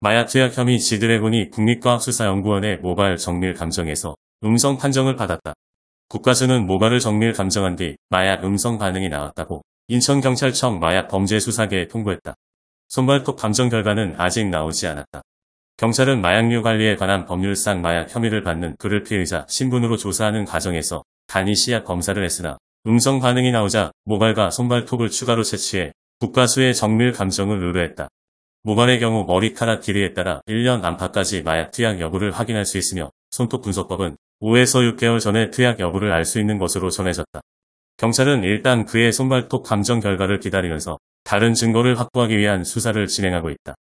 마약 제약 혐의 지드래곤이 국립과학수사연구원의 모발 정밀 감정에서 음성 판정을 받았다. 국가수는 모발을 정밀 감정한 뒤 마약 음성 반응이 나왔다고 인천경찰청 마약범죄수사계에 통보했다. 손발톱 감정 결과는 아직 나오지 않았다. 경찰은 마약류 관리에 관한 법률상 마약 혐의를 받는 그를 피의자 신분으로 조사하는 과정에서 단위 시약 검사를 했으나 음성 반응이 나오자 모발과 손발톱을 추가로 채취해 국가수의 정밀 감정을 의뢰했다. 모발의 경우 머리카락 길이에 따라 1년 안팎까지 마약 투약 여부를 확인할 수 있으며 손톱 분석법은 5에서 6개월 전에 투약 여부를 알 수 있는 것으로 전해졌다. 경찰은 일단 그의 손발톱 감정 결과를 기다리면서 다른 증거를 확보하기 위한 수사를 진행하고 있다.